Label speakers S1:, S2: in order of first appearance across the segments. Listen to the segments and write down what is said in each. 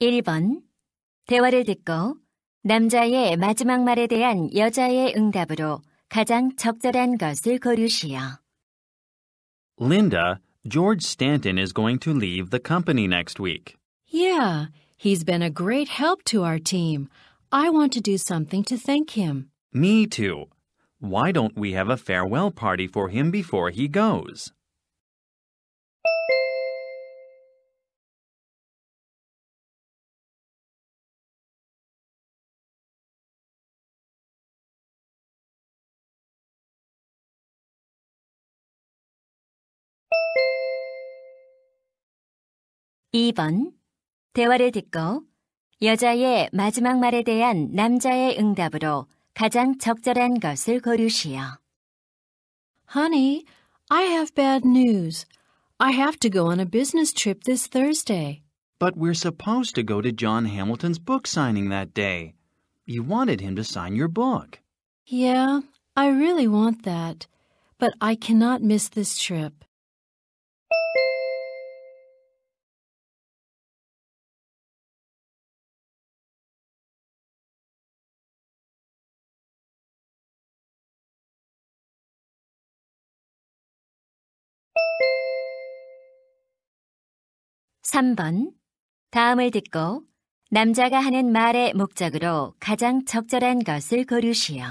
S1: 1번 대화를 듣고 남자의 마지막 말에 대한 여자의 응답으로 가장 적절한 것을 고르시오.
S2: Linda, George Stanton is going to leave the company next week.
S3: Yeah, he's been a great help to our team. I want to do something to thank him.
S2: Me too. Why don't we have a farewell party for him before he goes?
S1: 대화를 듣고 여자의 마지막 말에 대한 남자의 응답으로
S3: 가장 적절한 것을 고르시오. Honey, I have bad news. I have to go on a business trip this Thursday.
S2: But we're supposed to go to John Hamilton's book signing that day. You wanted him to sign your book.
S3: Yeah, I really want that. But I cannot miss this trip.
S1: 3번. 다음을 듣고 남자가 하는 말의 목적으로 가장 적절한 것을 고르시오.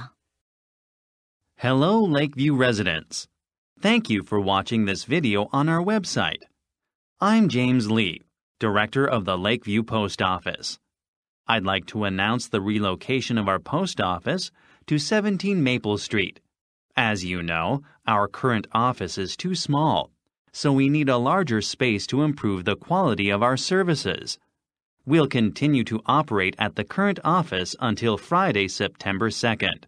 S2: Hello, Lakeview residents. Thank you for watching this video on our website. I'm James Lee, Director of the Lakeview Post Office. I'd like to announce the relocation of our post office to 17 Maple Street. As you know, our current office is too small so we need a larger space to improve the quality of our services. We'll continue to operate at the current office until Friday, September 2nd,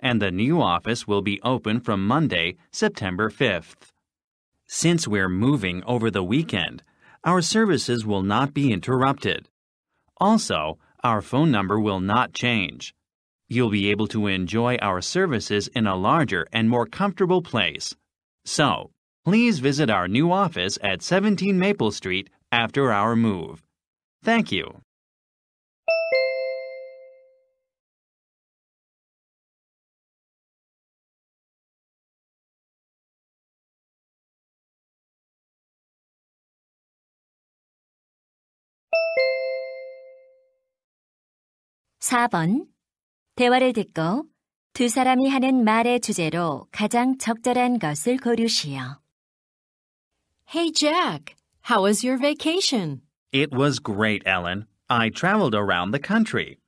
S2: and the new office will be open from Monday, September 5th. Since we're moving over the weekend, our services will not be interrupted. Also, our phone number will not change. You'll be able to enjoy our services in a larger and more comfortable place. So, please visit our new office at 17 Maple Street after our move. Thank you.
S1: (4번) 대화를 듣고 두 사람이 하는 말의 주제로 가장 적절한 것을 고르시오.
S3: Hey, Jack, how was your vacation?
S2: It was great, Ellen. I traveled around the country.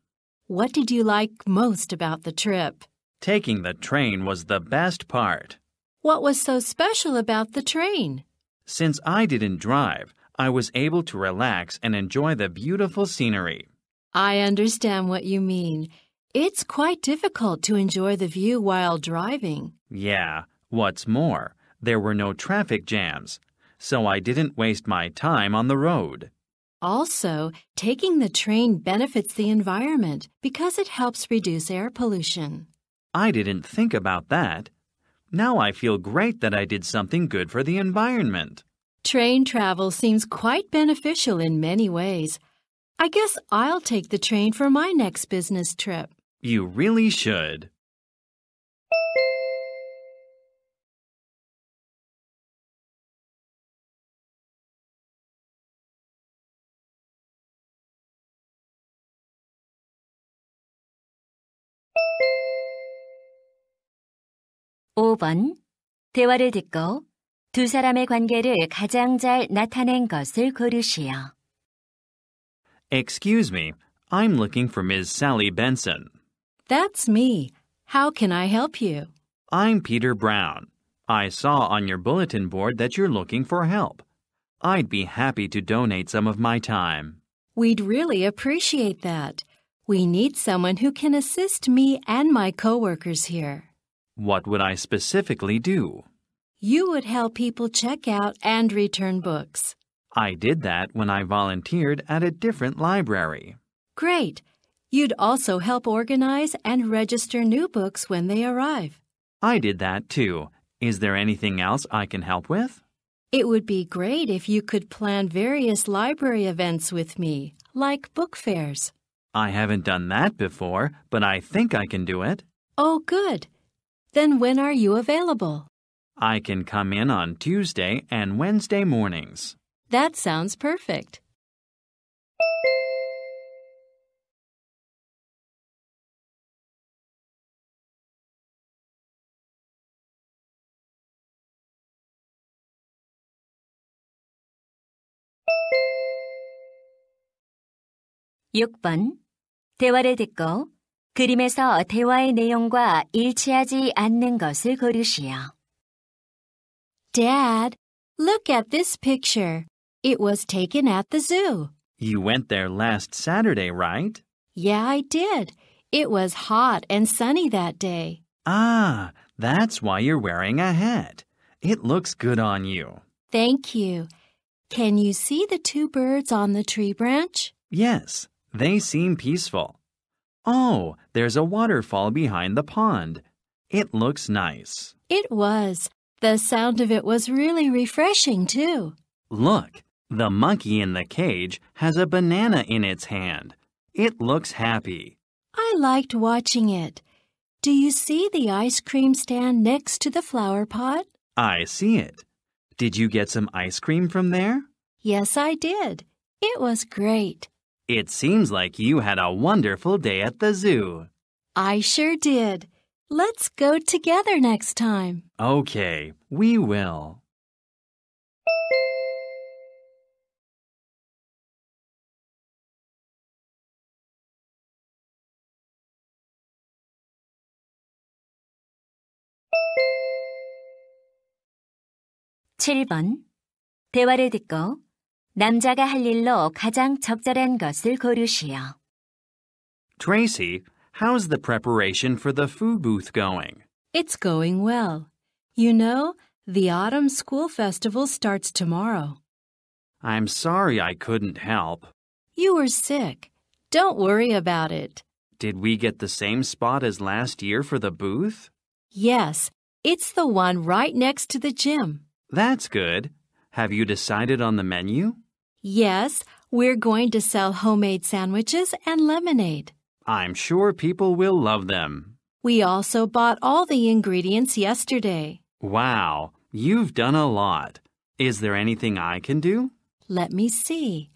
S3: What did you like most about the trip?
S2: Taking the train was the best part.
S3: What was so special about the train?
S2: Since I didn't drive, I was able to relax and enjoy the beautiful scenery.
S3: I understand what you mean. It's quite difficult to enjoy the view while driving.
S2: Yeah, what's more, there were no traffic jams, so I didn't waste my time on the road.
S3: Also, taking the train benefits the environment because it helps reduce air pollution.
S2: I didn't think about that. Now I feel great that I did something good for the environment.
S3: Train travel seems quite beneficial in many ways. I guess I'll take the train for my next business trip.
S2: You really should.
S1: 5번 대화를 듣고 두 사람의 관계를 가장 잘 나타낸 것을 고르시오.
S2: Excuse me. I'm looking for Ms. Sally Benson.
S3: That's me. How can I help you?
S2: I'm Peter Brown. I saw on your bulletin board that you're looking for help. I'd be happy to donate some of my time.
S3: We'd really appreciate that. We need someone who can assist me and my coworkers here.
S2: What would I specifically do?
S3: You would help people check out and return books.
S2: I did that when I volunteered at a different library.
S3: Great. You'd also help organize and register new books when they arrive.
S2: I did that too. Is there anything else I can help with?
S3: It would be great if you could plan various library events with me, like book fairs.
S2: I haven't done that before, but I think I can do it.
S3: Oh, good. Then when are you available?
S2: I can come in on Tuesday and Wednesday mornings.
S3: That sounds perfect.
S1: (6번) 대화를 듣고 그림에서 대화의 내용과 일치하지 않는 것을 고르시오.
S3: Dad, look at this picture. It was taken at the zoo.
S2: You went there last Saturday, right?
S3: Yeah, I did. It was hot and sunny that day.
S2: Ah, that's why you're wearing a hat. It looks good on you.
S3: Thank you. Can you see the two birds on the tree branch?
S2: Yes, they seem peaceful. Oh, there's a waterfall behind the pond. It looks nice.
S3: It was. The sound of it was really refreshing, too.
S2: Look, the monkey in the cage has a banana in its hand. It looks happy.
S3: I liked watching it. Do you see the ice cream stand next to the flower pot?
S2: I see it. Did you get some ice cream from there?
S3: Yes, I did. It was great.
S2: It seems like you had a wonderful day at the zoo.
S3: I sure did. Let's go together next time.
S2: Okay, we will.
S1: (7번) 대화를 듣고 남자가 할 일로 가장
S3: 적절한 것을 고르시오.
S2: Tracy, how's the preparation for the food booth going?
S3: It's going well. You know, the autumn school festival starts tomorrow.
S2: I'm sorry I couldn't help.
S3: You were sick. Don't worry about it.
S2: Did we get the same spot as last year for the booth?
S3: Yes, it's the one right next to the gym.
S2: That's good. Have you decided on the menu?
S3: Yes, we're going to sell homemade sandwiches and lemonade.
S2: I'm sure people will love them.
S3: We also bought all the ingredients yesterday.
S2: Wow, you've done a lot. Is there anything I can do?
S3: Let me see.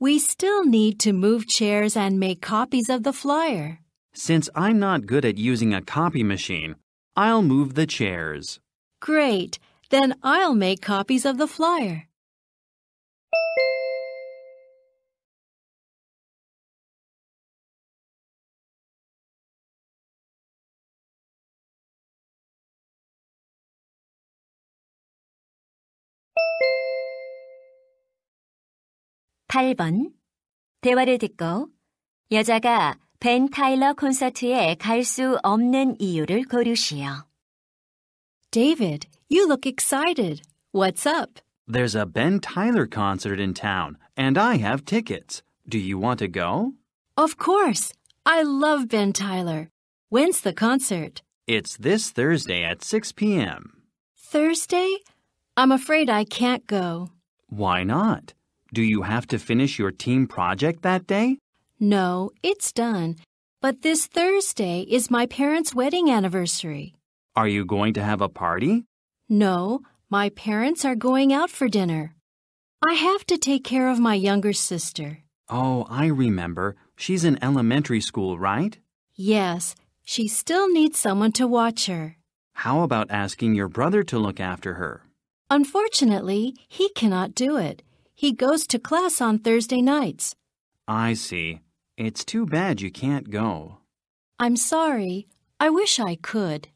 S3: We still need to move chairs and make copies of the flyer.
S2: Since I'm not good at using a copy machine, I'll move the chairs.
S3: Great. Then I'll make copies of the flyer.
S1: 8번 대화를 듣고 여자가 벤 타일러 콘서트에 갈 수 없는 이유를 고르시오. David, you look excited.
S3: What's up?
S2: There's a Ben Tyler concert in town, and I have tickets. Do you want to go?
S3: Of course. I love Ben Tyler. When's the concert?
S2: It's this Thursday at 6 p.m.
S3: Thursday? I'm afraid I can't go.
S2: Why not? Do you have to finish your team project that day?
S3: No, it's done. But this Thursday is my parents' wedding anniversary.
S2: Are you going to have a party?
S3: No, my parents are going out for dinner. I have to take care of my younger sister.
S2: Oh, I remember. She's in elementary school, right?
S3: Yes, she still needs someone to watch her.
S2: How about asking your brother to look after her?
S3: Unfortunately, he cannot do it. He goes to class on Thursday nights.
S2: I see. It's too bad you can't go.
S3: I'm sorry. I wish I could.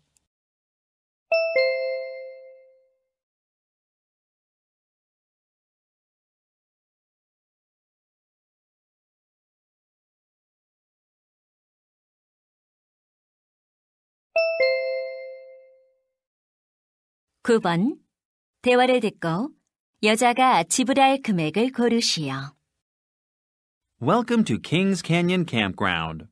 S1: (9번) 대화를 듣고 여자가 지불할 금액을 고르시오.
S2: Welcome to Kings Canyon Campground.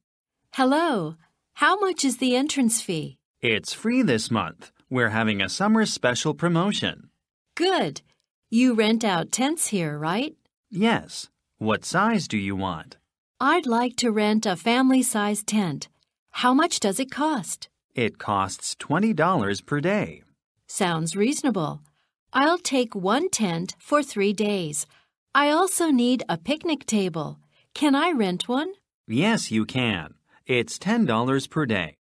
S3: Hello. How much is the entrance fee?
S2: It's free this month. We're having a summer special promotion.
S3: Good. You rent out tents here, right?
S2: Yes. What size do you want?
S3: I'd like to rent a family size tent. How much does it cost?
S2: It costs $20 per day.
S3: Sounds reasonable. I'll take one tent for three days. I also need a picnic table. Can I rent one?
S2: Yes, you can. It's $10 per day.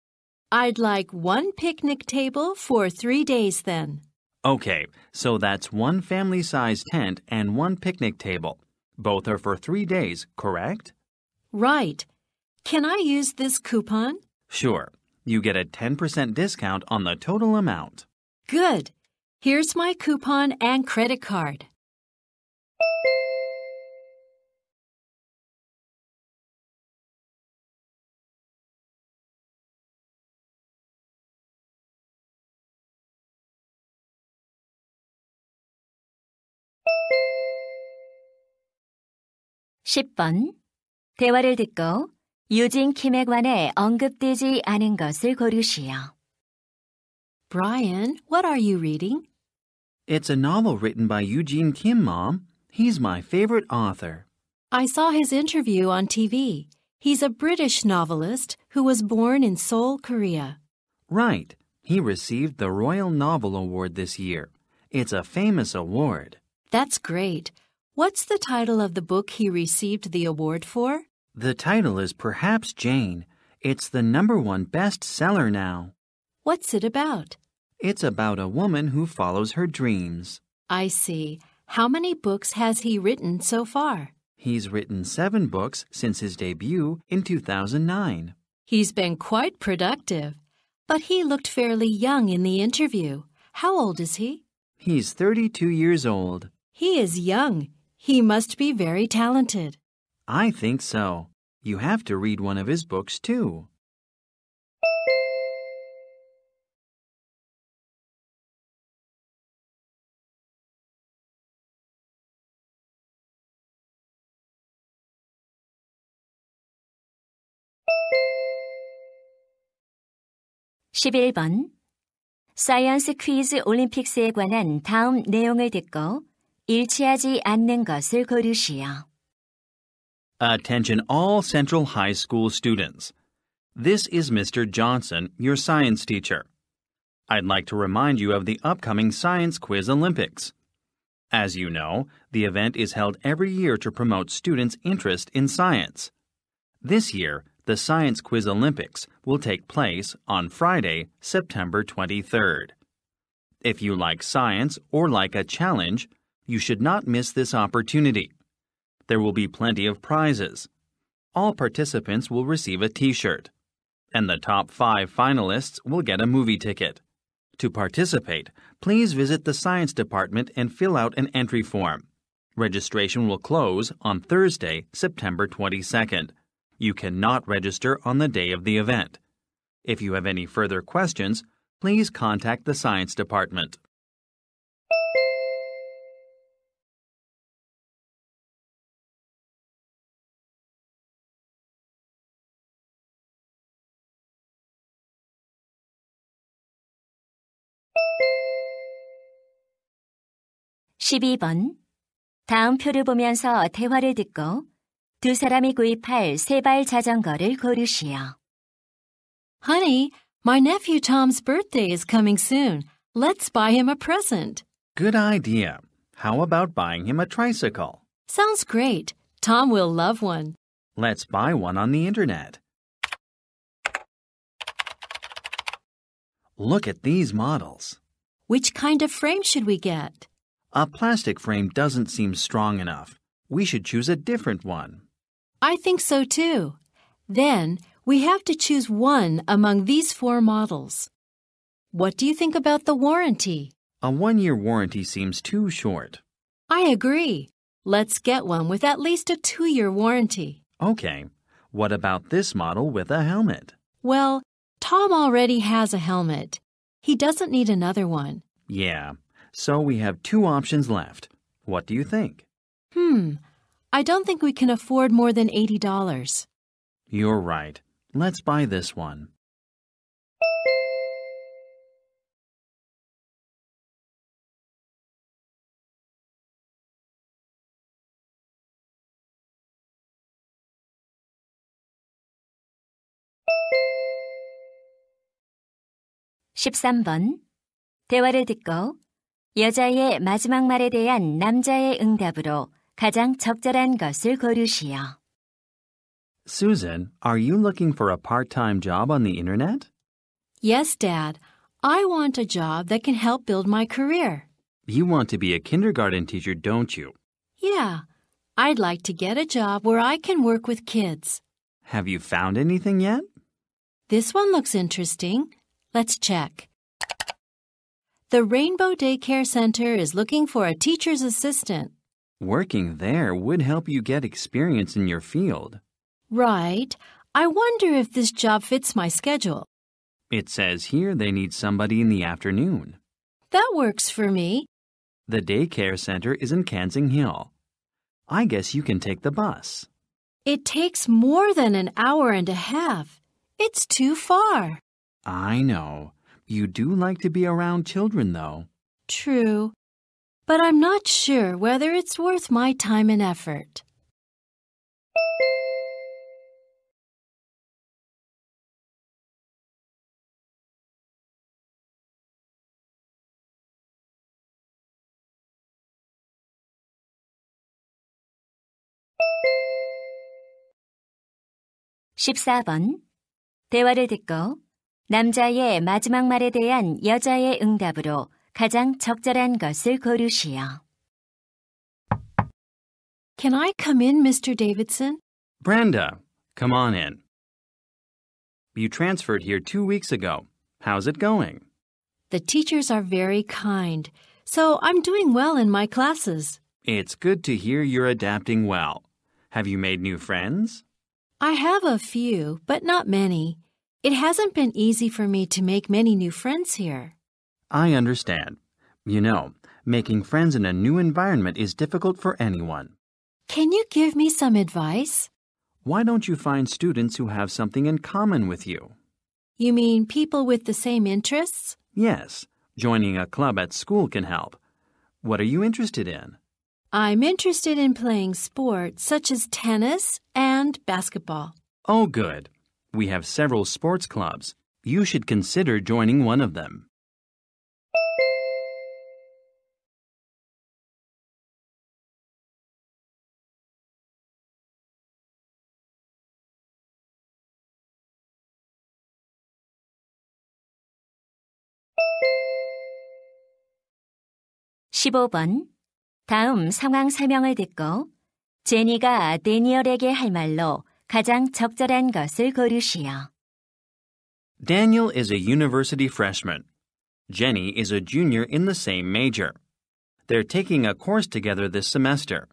S3: I'd like one picnic table for three days then.
S2: Okay, so that's one family size tent and one picnic table. Both are for three days, correct?
S3: Right. Can I use this coupon?
S2: Sure. You get a 10% discount on the total amount.
S3: Good. Here's my coupon and credit card.
S1: (10번) 대화를 듣고 유진 킴에 관해 언급되지 않은 것을
S3: 고르시오. Brian, what are you reading?
S1: It's
S2: a novel written by Eugene Kim, Mom. He's my favorite author.
S3: I saw his interview on TV. He's a British novelist who was born in Seoul, Korea.
S2: Right. He received the Royal Novel Award this year. It's a famous award.
S3: That's great. What's the title of the book he received the
S2: award for? The title is Perhaps Jane. It's the number one bestseller now. What's it about? It's about a woman who follows her dreams.
S3: I see. How many books has he written so far?
S2: He's written seven books since his debut in 2009.
S3: He's been quite productive. But he looked fairly young in the interview. How old is he?
S2: He's 32 years old.
S3: He is young. He must be very talented.
S2: I think so. You have to read one of his books, too.
S1: 11번 사이언스 퀴즈 올림픽스에 관한 다음 내용을 듣고 일치하지 않는 것을 고르시오.
S2: Attention all Central High School students. This is Mr. Johnson, your science teacher. I'd like to remind you of the upcoming Science Quiz Olympics. As you know, the event is held every year to promote students' interest in science. This year, the Science Quiz Olympics will take place on Friday, September 23rd. If you like science or like a challenge, you should not miss this opportunity. There will be plenty of prizes. All participants will receive a t shirt, and the top five finalists will get a movie ticket. To participate, please visit the Science Department and fill out an entry form. Registration will close on Thursday, September 22nd. You cannot register on the day of the event. If you have any further questions, please contact the Science Department.
S1: (12번) 다음 표를 보면서 대화를 듣고
S3: 두 사람이 구입할 세발 자전거를 고르시오. Honey, my nephew Tom's birthday is coming soon. Let's buy him a present. Good
S2: idea. How about buying him a tricycle?
S3: Sounds great. Tom will love one.
S2: Let's buy one on the internet. Look at these models.
S3: Which kind of frame should we get?
S2: A plastic frame doesn't seem strong enough. We should choose a different one.
S3: I think so too. Then we have to choose one among these four models. What do you think about the warranty?
S2: A one year warranty seems too short.
S3: I agree. Let's get one with at least a two year warranty.
S2: Okay. What about this model with a helmet?
S3: Well, Tom already has a helmet. He doesn't need another one.
S2: Yeah. So we have two options left. What do you think?
S3: Hmm. I don't think we can afford more than $80.
S2: You're right. Let's buy this one.
S1: (13번) 대화를 듣고 여자의 마지막 말에 대한 남자의 응답으로 가장 적절한 것을 고르시오.
S2: Susan, are you looking for a part-time job on the internet?
S3: Yes, Dad. I want a job that can help build my career.
S2: You want to be a kindergarten teacher, don't you?
S3: Yeah. I'd like to get a job where I can work with kids.
S2: Have you found
S3: anything yet? This one looks interesting. Let's check. The Rainbow Daycare Center is looking for a teacher's assistant.
S2: Working there would help you get experience in your field.
S3: Right. I wonder if this job fits my schedule.
S2: It says here they need somebody in the afternoon.
S3: That works for me.
S2: The daycare center is in Kansing Hill. I guess you can take the bus.
S3: It takes more than an hour and a half. It's too far.
S2: I know. You do like to be around children, though.
S3: True but I'm not sure whether it's worth my time and effort.
S1: (14번) 대화를 듣고 남자의 마지막 말에 대한 여자의 응답으로 가장 적절한 것을
S3: 고르시오. Can I come in, Mr. Davidson?
S2: Brenda, come on in. You transferred here two weeks ago. How's it going?
S3: The teachers are very kind, so I'm doing well in my classes.
S2: It's good to hear you're adapting well. Have you made new friends?
S3: I have a few, but not many. It hasn't been easy for me to make many new friends here.
S2: I understand. You know, making friends in a new environment is difficult for anyone.
S3: Can you give me some advice?
S2: Why don't you find students who have something in common with you?
S3: You mean people with the same interests?
S2: Yes. Joining a club at school can help. What are you interested in?
S3: I'm interested in playing sports such as tennis and basketball.
S2: Oh, good. We have several sports clubs. You should consider joining one of them.
S1: 15번. 다음 상황 설명을 듣고 제니가 데니얼에게 할 말로 가장 적절한 것을 고르시오.
S2: Daniel is a university freshman. Jenny is a junior in the same major. They're taking a course together this semester.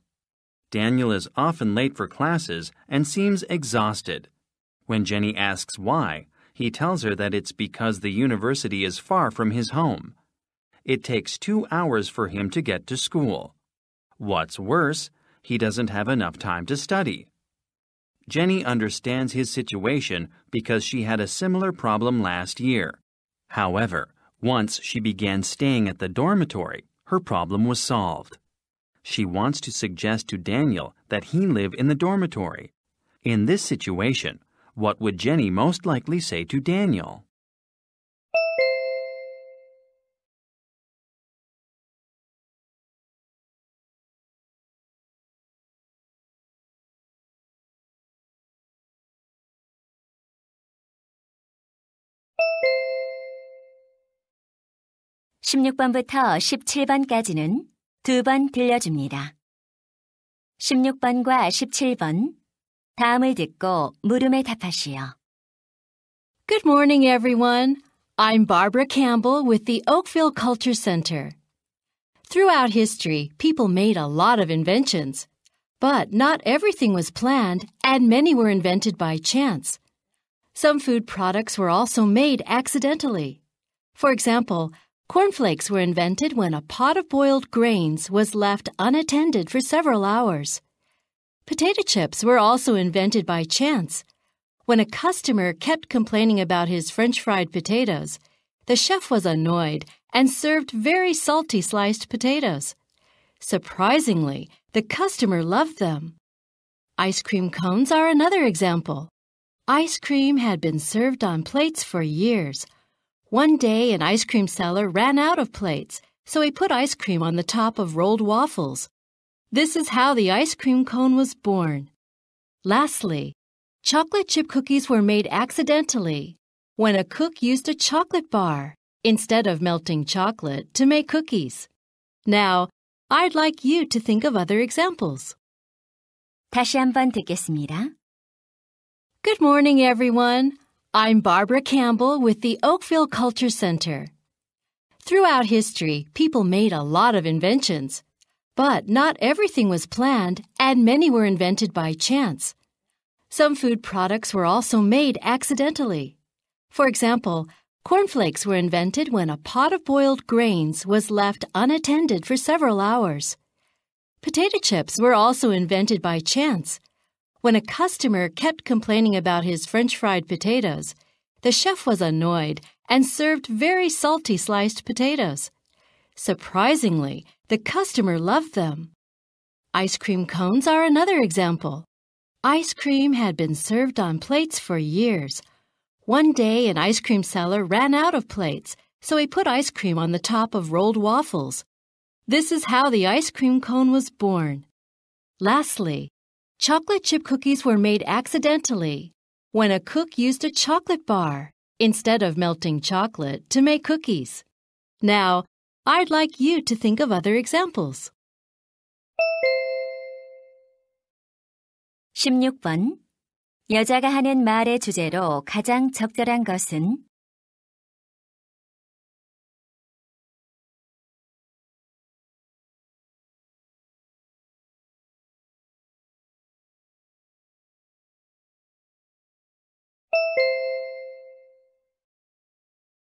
S2: Daniel is often late for classes and seems exhausted. When Jenny asks why, he tells her that it's because the university is far from his home it takes two hours for him to get to school. What's worse, he doesn't have enough time to study. Jenny understands his situation because she had a similar problem last year. However, once she began staying at the dormitory, her problem was solved. She wants to suggest to Daniel that he live in the dormitory. In this situation, what would Jenny most likely say to Daniel?
S1: 16번부터 17번까지는 두 번 들려줍니다. 16번과 17번
S3: 다음을 듣고 물음에 답하시오. Good morning, everyone. I'm Barbara Campbell with the Oakville Culture Center. Throughout history, people made a lot of inventions, but not everything was planned and many were invented by chance. Some food products were also made accidentally. For example, Cornflakes were invented when a pot of boiled grains was left unattended for several hours. Potato chips were also invented by chance. When a customer kept complaining about his french fried potatoes, the chef was annoyed and served very salty sliced potatoes. Surprisingly, the customer loved them. Ice cream cones are another example. Ice cream had been served on plates for years one day, an ice cream seller ran out of plates, so he put ice cream on the top of rolled waffles. This is how the ice cream cone was born. Lastly, chocolate chip cookies were made accidentally when a cook used a chocolate bar instead of melting chocolate to make cookies. Now, I'd like you to think of other examples. 다시 한번 듣겠습니다. Good morning, everyone. I'm Barbara Campbell with the Oakville Culture Center. Throughout history, people made a lot of inventions. But not everything was planned, and many were invented by chance. Some food products were also made accidentally. For example, cornflakes were invented when a pot of boiled grains was left unattended for several hours. Potato chips were also invented by chance. When a customer kept complaining about his french fried potatoes, the chef was annoyed and served very salty sliced potatoes. Surprisingly, the customer loved them. Ice cream cones are another example. Ice cream had been served on plates for years. One day, an ice cream seller ran out of plates, so he put ice cream on the top of rolled waffles. This is how the ice cream cone was born. Lastly, Chocolate chip cookies were made accidentally when a cook used a chocolate bar instead of melting chocolate to make cookies. Now, I'd like you to think of other examples. 16번
S1: 여자가 하는 말의 주제로 가장 적절한 것은